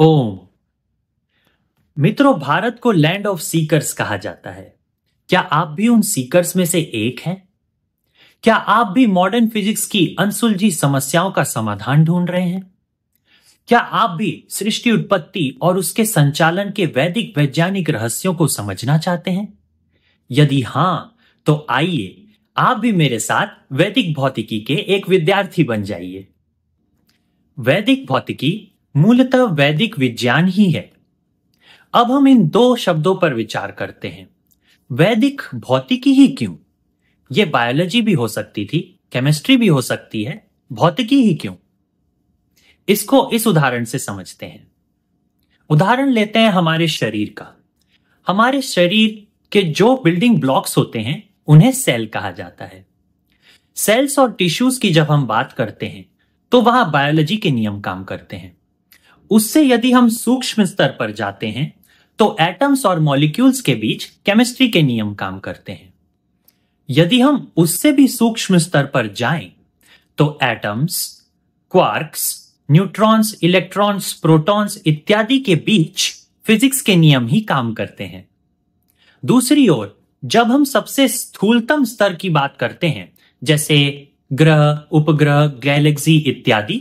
ओम मित्रों भारत को land of seekers कहा जाता है क्या आप भी उन सीकर्स में से एक हैं क्या आप भी मॉडर्न फिजिक्स की अनसुलझी समस्याओं का समाधान ढूंढ रहे हैं क्या आप भी सृष्टि उत्पत्ति और उसके संचालन के वैदिक वैज्ञानिक रहस्यों को समझना चाहते हैं यदि हां तो आइए आप भी मेरे साथ वैदिक भौतिकी के एक विद्यार्थी बन जाइए वैदिक भौतिकी मूलतः वैदिक विज्ञान ही है अब हम इन दो शब्दों पर विचार करते हैं वैदिक भौतिकी ही क्यों ये बायोलॉजी भी हो सकती थी केमिस्ट्री भी हो सकती है भौतिकी ही क्यों इसको इस उदाहरण से समझते हैं उदाहरण लेते हैं हमारे शरीर का हमारे शरीर के जो बिल्डिंग ब्लॉक्स होते हैं उन्हें सेल कहा जाता है सेल्स और टिश्यूज की जब हम बात करते हैं तो वहां बायोलॉजी के नियम काम करते हैं उससे यदि हम सूक्ष्म स्तर पर जाते हैं तो एटम्स और मॉलिक्यूल्स के बीच केमिस्ट्री के नियम काम करते हैं यदि हम उससे भी सूक्ष्म स्तर पर जाएं, तो atoms quarks neutrons electrons protons इत्यादि के बीच फिजिक्स के नियम ही काम करते हैं दूसरी ओर जब हम सबसे स्थूलतम स्तर की बात करते हैं जैसे ग्रह उपग्रह गैलेक्सी इत्यादि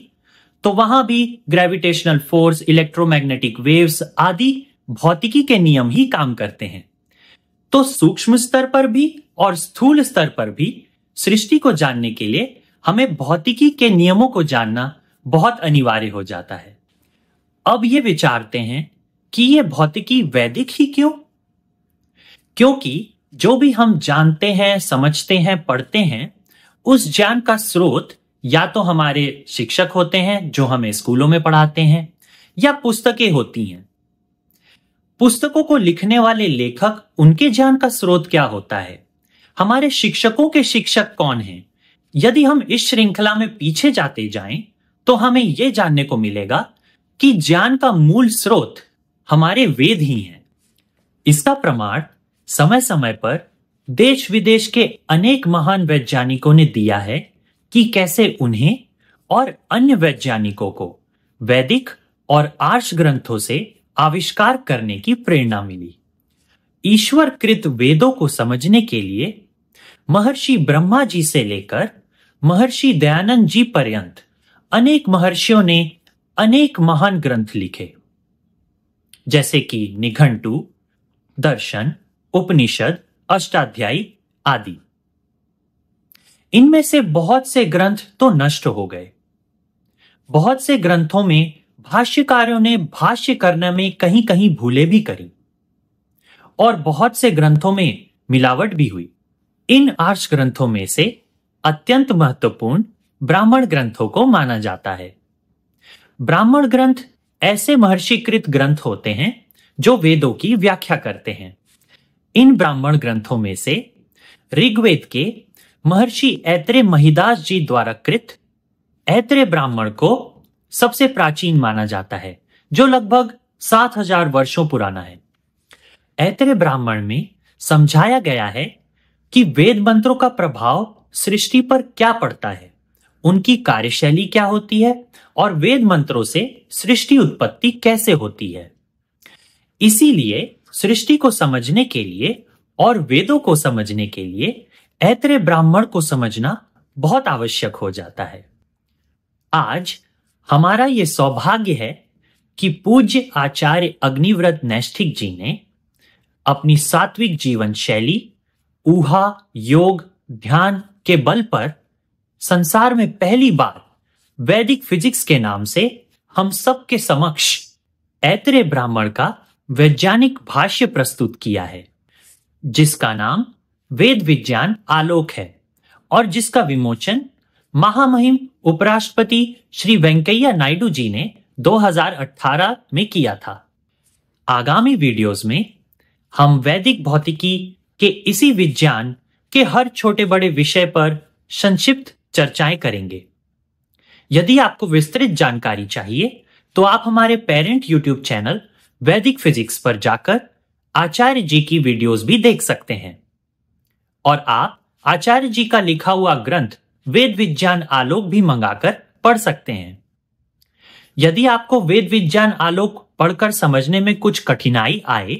तो वहां भी ग्रेविटेशनल फोर्स इलेक्ट्रोमैग्नेटिक वेव्स आदि भौतिकी के नियम ही काम करते हैं तो सूक्ष्म स्तर पर भी और स्थूल स्तर पर भी सृष्टि को जानने के लिए हमें भौतिकी के नियमों को जानना बहुत अनिवार्य हो जाता है अब ये विचारते हैं कि ये भौतिकी वैदिक ही क्यों क्योंकि जो भी हम जानते हैं समझते हैं पढ़ते हैं उस ज्ञान का स्रोत या तो हमारे शिक्षक होते हैं जो हमें स्कूलों में पढ़ाते हैं या पुस्तकें होती हैं पुस्तकों को लिखने वाले लेखक उनके ज्ञान का स्रोत क्या होता है हमारे शिक्षकों के शिक्षक कौन हैं यदि हम इस श्रृंखला में पीछे जाते जाएं तो हमें यह जानने को मिलेगा कि ज्ञान का मूल स्रोत हमारे वेद ही हैं इसका प्रमाण समय समय पर देश विदेश के अनेक महान वैज्ञानिकों ने दिया है कि कैसे उन्हें और अन्य वैज्ञानिकों को वैदिक और आर्ष ग्रंथों से आविष्कार करने की प्रेरणा मिली ईश्वर कृत वेदों को समझने के लिए महर्षि ब्रह्मा जी से लेकर महर्षि दयानंद जी पर्यंत अनेक महर्षियों ने अनेक महान ग्रंथ लिखे जैसे कि निघंटू दर्शन उपनिषद अष्टाध्यायी आदि इनमें से बहुत से ग्रंथ तो नष्ट हो गए बहुत से ग्रंथों में भाष्यकारों ने भाष्य करने में कहीं कहीं भूले भी करी और बहुत से ग्रंथों में मिलावट भी हुई इन आर्ष ग्रंथों में से अत्यंत महत्वपूर्ण ब्राह्मण ग्रंथों को माना जाता है ब्राह्मण ग्रंथ ऐसे महर्षिकृत ग्रंथ होते हैं जो वेदों की व्याख्या करते हैं इन ब्राह्मण ग्रंथों में से ऋग्वेद के महर्षि ऐत्रे महिदास जी द्वारा कृत ऐत्रे ब्राह्मण को सबसे प्राचीन माना जाता है जो लगभग सात हजार वर्षो पुराना है ऐत्रे ब्राह्मण में समझाया गया है कि वेद मंत्रों का प्रभाव सृष्टि पर क्या पड़ता है उनकी कार्यशैली क्या होती है और वेद मंत्रों से सृष्टि उत्पत्ति कैसे होती है इसीलिए सृष्टि को समझने के लिए और वेदों को समझने के लिए ऐतरे ब्राह्मण को समझना बहुत आवश्यक हो जाता है आज हमारा ये सौभाग्य है कि पूज्य आचार्य अग्निव्रत नैष्ठिक जी ने अपनी सात्विक जीवन शैली ऊहा योग ध्यान के बल पर संसार में पहली बार वैदिक फिजिक्स के नाम से हम सबके समक्ष ऐतरे ब्राह्मण का वैज्ञानिक भाष्य प्रस्तुत किया है जिसका नाम वेद विज्ञान आलोक है और जिसका विमोचन महामहिम उपराष्ट्रपति श्री वेंकैया नायडू जी ने 2018 में किया था आगामी वीडियोस में हम वैदिक भौतिकी के इसी विज्ञान के हर छोटे बड़े विषय पर संक्षिप्त चर्चाएं करेंगे यदि आपको विस्तृत जानकारी चाहिए तो आप हमारे parent YouTube channel Vedic physics पर जाकर आचार्य जी की वीडियोस भी देख सकते हैं और आप आचार्य जी का लिखा हुआ ग्रंथ वेद विज्ञान आलोक भी मंगाकर पढ़ सकते हैं यदि आपको वेद विज्ञान आलोक पढ़कर समझने में कुछ कठिनाई आए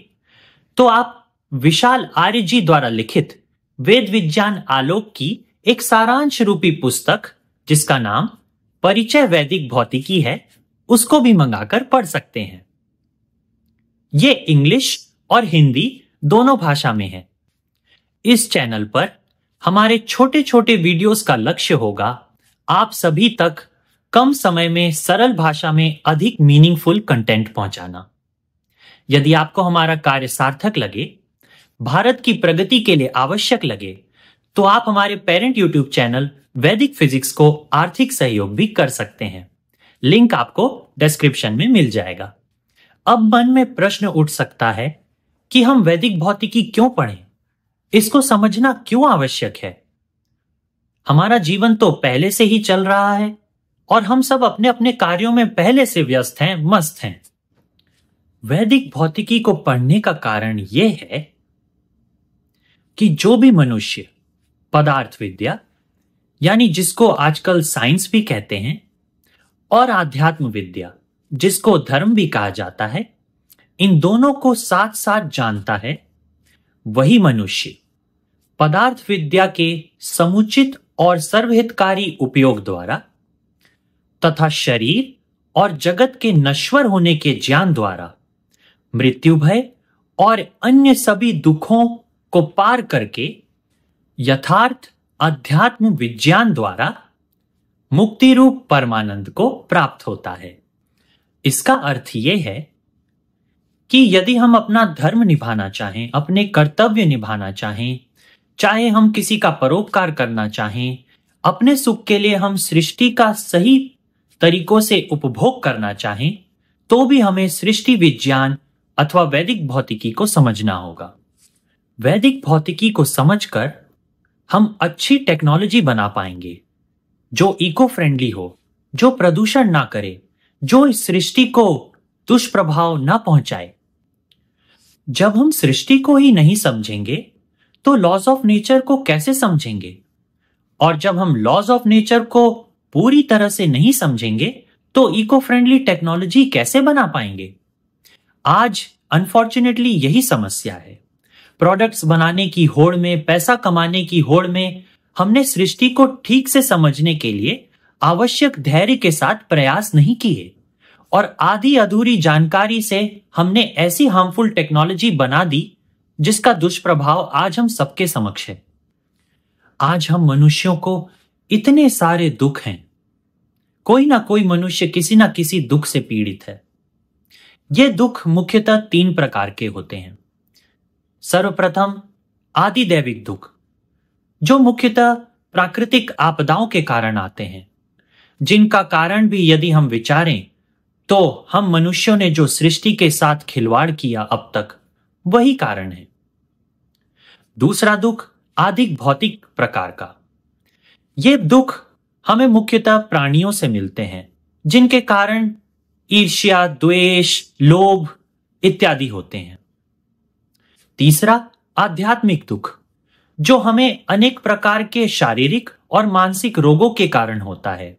तो आप विशाल आर्य जी द्वारा लिखित वेद विज्ञान आलोक की एक सारांश रूपी पुस्तक जिसका नाम परिचय वैदिक भौतिकी है उसको भी मंगाकर पढ़ सकते हैं ये इंग्लिश और हिंदी दोनों भाषा में है इस चैनल पर हमारे छोटे छोटे वीडियोस का लक्ष्य होगा आप सभी तक कम समय में सरल भाषा में अधिक मीनिंगफुल कंटेंट पहुंचाना यदि आपको हमारा कार्य सार्थक लगे भारत की प्रगति के लिए आवश्यक लगे तो आप हमारे parent YouTube channel Vedic physics को आर्थिक सहयोग भी कर सकते हैं लिंक आपको डिस्क्रिप्शन में मिल जाएगा अब मन में प्रश्न उठ सकता है कि हम वैदिक भौतिकी क्यों पढ़ें इसको समझना क्यों आवश्यक है हमारा जीवन तो पहले से ही चल रहा है और हम सब अपने अपने कार्यों में पहले से व्यस्त हैं मस्त हैं वैदिक भौतिकी को पढ़ने का कारण यह है कि जो भी मनुष्य पदार्थ विद्या यानी जिसको आजकल साइंस भी कहते हैं और आध्यात्म विद्या जिसको धर्म भी कहा जाता है इन दोनों को साथ साथ जानता है वही मनुष्य पदार्थ विद्या के समुचित और सर्वहितकारी उपयोग द्वारा तथा शरीर और जगत के नश्वर होने के ज्ञान द्वारा मृत्यु भय और अन्य सभी दुखों को पार करके यथार्थ अध्यात्म विज्ञान द्वारा मुक्ति रूप परमानंद को प्राप्त होता है इसका अर्थ यह है कि यदि हम अपना धर्म निभाना चाहें अपने कर्तव्य निभाना चाहें चाहे हम किसी का परोपकार करना चाहें अपने सुख के लिए हम सृष्टि का सही तरीकों से उपभोग करना चाहें तो भी हमें सृष्टि विज्ञान अथवा वैदिक भौतिकी को समझना होगा वैदिक भौतिकी को समझकर हम अच्छी टेक्नोलॉजी बना पाएंगे जो इको फ्रेंडली हो जो प्रदूषण ना करे जो इस सृष्टि को दुष्प्रभाव ना पहुंचाए जब हम सृष्टि को ही नहीं समझेंगे तो लॉज ऑफ नेचर को कैसे समझेंगे और जब हम लॉज ऑफ नेचर को पूरी तरह से नहीं समझेंगे तो इको फ्रेंडली टेक्नोलॉजी कैसे बना पाएंगे आज अनफॉर्चुनेटली यही समस्या है प्रोडक्ट्स बनाने की होड़ में पैसा कमाने की होड़ में हमने सृष्टि को ठीक से समझने के लिए आवश्यक धैर्य के साथ प्रयास नहीं किए और आधी अधूरी जानकारी से हमने ऐसी हार्मफुल टेक्नोलॉजी बना दी जिसका दुष्प्रभाव आज हम सबके समक्ष है आज हम मनुष्यों को इतने सारे दुख हैं कोई ना कोई मनुष्य किसी ना किसी दुख से पीड़ित है ये दुख मुख्यतः तीन प्रकार के होते हैं सर्वप्रथम आदि दैविक दुख जो मुख्यतः प्राकृतिक आपदाओं के कारण आते हैं जिनका कारण भी यदि हम विचारें तो हम मनुष्यों ने जो सृष्टि के साथ खिलवाड़ किया अब तक वही कारण है दूसरा दुख आधिक भौतिक प्रकार का ये दुख हमें मुख्यतः प्राणियों से मिलते हैं जिनके कारण ईर्ष्या द्वेष लोभ इत्यादि होते हैं तीसरा आध्यात्मिक दुख जो हमें अनेक प्रकार के शारीरिक और मानसिक रोगों के कारण होता है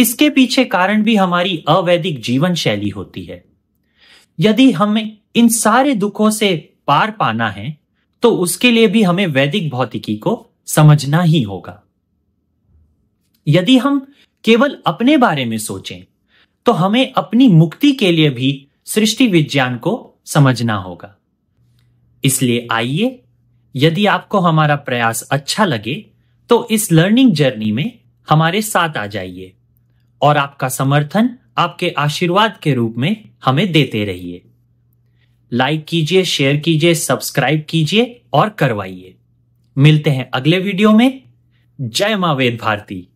इसके पीछे कारण भी हमारी अवैदिक जीवन शैली होती है यदि हमें इन सारे दुखों से पार पाना है तो उसके लिए भी हमें वैदिक भौतिकी को समझना ही होगा यदि हम केवल अपने बारे में सोचें तो हमें अपनी मुक्ति के लिए भी सृष्टि विज्ञान को समझना होगा इसलिए आइए यदि आपको हमारा प्रयास अच्छा लगे तो इस लर्निंग जर्नी में हमारे साथ आ जाइए और आपका समर्थन आपके आशीर्वाद के रूप में हमें देते रहिए लाइक कीजिए शेयर कीजिए सब्सक्राइब कीजिए और करवाइए मिलते हैं अगले वीडियो में जय मां वेद भारती